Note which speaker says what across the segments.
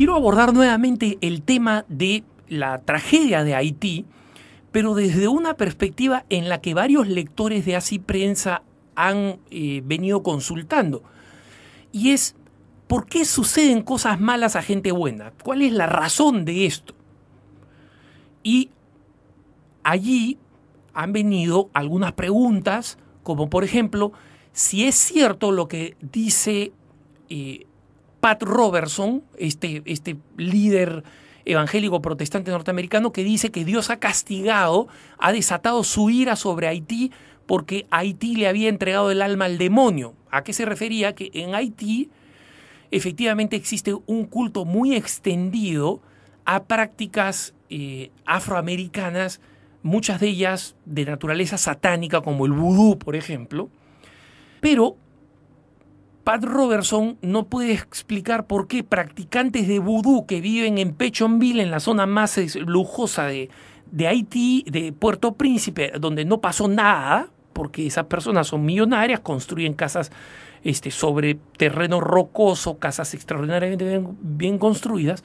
Speaker 1: Quiero abordar nuevamente el tema de la tragedia de Haití, pero desde una perspectiva en la que varios lectores de Así Prensa han eh, venido consultando. Y es, ¿por qué suceden cosas malas a gente buena? ¿Cuál es la razón de esto? Y allí han venido algunas preguntas, como por ejemplo, si es cierto lo que dice eh, Pat Robertson, este, este líder evangélico protestante norteamericano, que dice que Dios ha castigado, ha desatado su ira sobre Haití porque Haití le había entregado el alma al demonio. ¿A qué se refería? Que en Haití efectivamente existe un culto muy extendido a prácticas eh, afroamericanas, muchas de ellas de naturaleza satánica, como el vudú, por ejemplo, pero Pat Robertson no puede explicar por qué practicantes de vudú que viven en Pechonville, en la zona más lujosa de, Haití, de Puerto Príncipe, donde no pasó nada, porque esas personas son millonarias, construyen casas este, sobre terreno rocoso, casas extraordinariamente bien, bien construidas,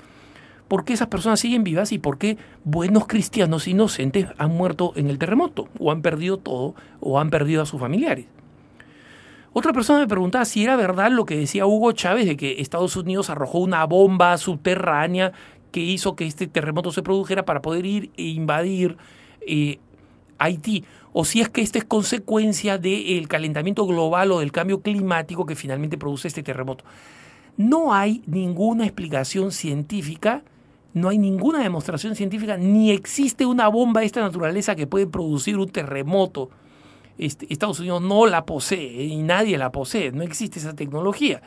Speaker 1: ¿por qué esas personas siguen vivas y por qué buenos cristianos inocentes han muerto en el terremoto o han perdido todo o han perdido a sus familiares? Otra persona me preguntaba si era verdad lo que decía Hugo Chávez de que Estados Unidos arrojó una bomba subterránea que hizo que este terremoto se produjera para poder ir e invadir eh, Haití. O si es que esta es consecuencia del calentamiento global o del cambio climático que finalmente produce este terremoto. No hay ninguna explicación científica, no hay ninguna demostración científica, ni existe una bomba de esta naturaleza que puede producir un terremoto. Este, Estados Unidos no la posee eh, y nadie la posee, no existe esa tecnología.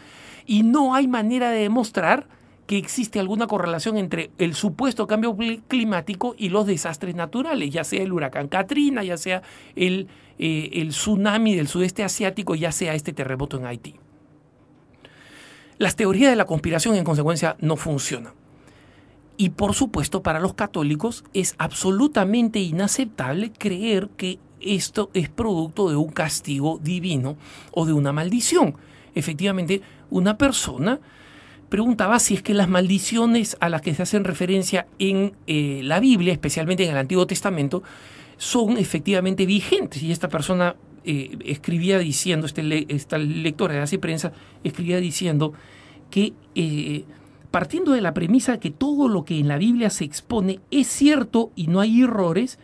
Speaker 1: Y no hay manera de demostrar que existe alguna correlación entre el supuesto cambio climático y los desastres naturales, ya sea el huracán Katrina, ya sea eh, el tsunami del sudeste asiático, ya sea este terremoto en Haití. Las teorías de la conspiración en consecuencia no funcionan. Y por supuesto para los católicos es absolutamente inaceptable creer que esto es producto de un castigo divino o de una maldición. Efectivamente, una persona preguntaba si es que las maldiciones a las que se hacen referencia en eh, la Biblia, especialmente en el Antiguo Testamento, son efectivamente vigentes. Y esta persona eh, escribía diciendo, este esta lectora de Hace Prensa escribía diciendo que eh, partiendo de la premisa que todo lo que en la Biblia se expone es cierto y no hay errores,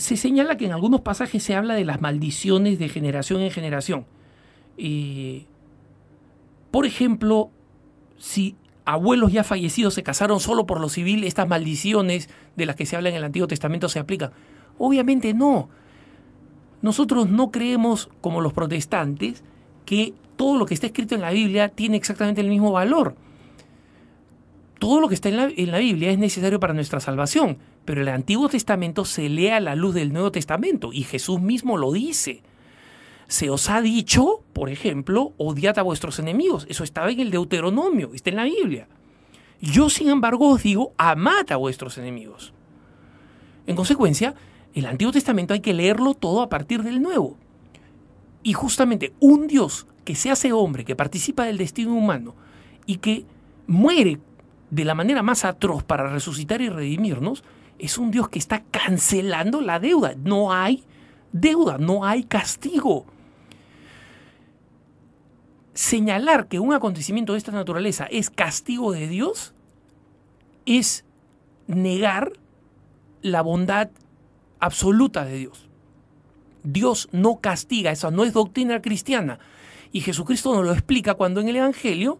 Speaker 1: se señala que en algunos pasajes se habla de las maldiciones de generación en generación. por ejemplo, si abuelos ya fallecidos se casaron solo por lo civil, estas maldiciones de las que se habla en el Antiguo Testamento se aplican. Obviamente no. Nosotros no creemos, como los protestantes, que todo lo que está escrito en la Biblia tiene exactamente el mismo valor todo lo que está en la, Biblia es necesario para nuestra salvación, pero el Antiguo Testamento se lee a la luz del Nuevo Testamento y Jesús mismo lo dice. Se os ha dicho, por ejemplo, odiad a vuestros enemigos. Eso estaba en el Deuteronomio, está en la Biblia. Yo, sin embargo, os digo, amad a vuestros enemigos. En consecuencia, el Antiguo Testamento hay que leerlo todo a partir del Nuevo. Y justamente un Dios que se hace hombre, que participa del destino humano y que muere de la manera más atroz para resucitar y redimirnos, es un Dios que está cancelando la deuda. No hay deuda, no hay castigo. Señalar que un acontecimiento de esta naturaleza es castigo de Dios es negar la bondad absoluta de Dios. Dios no castiga, esa no es doctrina cristiana. Y Jesucristo nos lo explica cuando en el Evangelio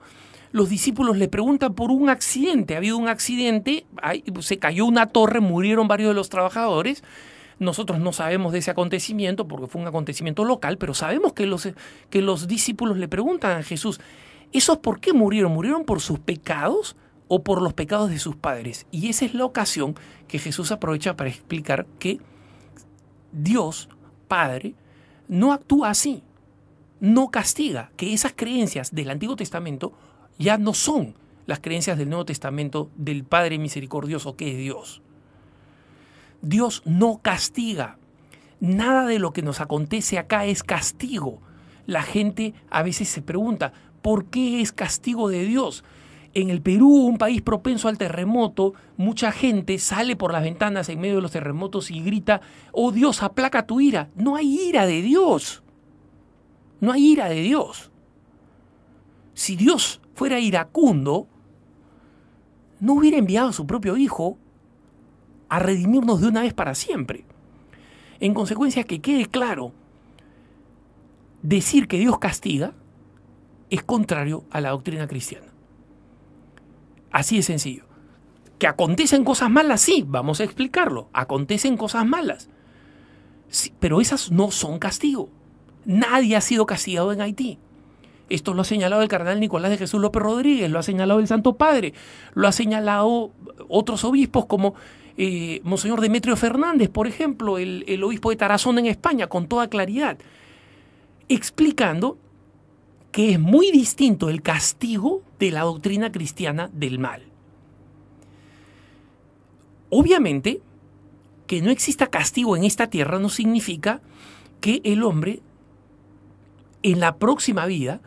Speaker 1: los discípulos le preguntan por un accidente. Ha habido un accidente, se cayó una torre, murieron varios de los trabajadores. Nosotros no sabemos de ese acontecimiento porque fue un acontecimiento local, pero sabemos que los, que los discípulos le preguntan a Jesús, ¿esos por qué murieron? ¿Murieron por sus pecados o por los pecados de sus padres? Y esa es la ocasión que Jesús aprovecha para explicar que Dios, Padre, no actúa así, no castiga, que esas creencias del Antiguo Testamento ya no son las creencias del Nuevo Testamento del Padre Misericordioso que es Dios. Dios no castiga. Nada de lo que nos acontece acá es castigo. La gente a veces se pregunta, ¿por qué es castigo de Dios? En el Perú, un país propenso al terremoto, mucha gente sale por las ventanas en medio de los terremotos y grita, oh Dios, aplaca tu ira. No hay ira de Dios. No hay ira de Dios si Dios fuera iracundo, no hubiera enviado a su propio Hijo a redimirnos de una vez para siempre. En consecuencia, que quede claro, decir que Dios castiga es contrario a la doctrina cristiana. Así de sencillo. Que acontecen cosas malas, sí, vamos a explicarlo. Acontecen cosas malas. pero esas no son castigo. Nadie ha sido castigado en Haití. Esto lo ha señalado el cardenal Nicolás de Jesús López Rodríguez, lo ha señalado el Santo Padre, lo ha señalado otros obispos como eh, Monseñor Demetrio Fernández, por ejemplo, el, el obispo de Tarazona en España, con toda claridad, explicando que es muy distinto el castigo de la doctrina cristiana del mal. Obviamente, que no exista castigo en esta tierra no significa que el hombre en la próxima vida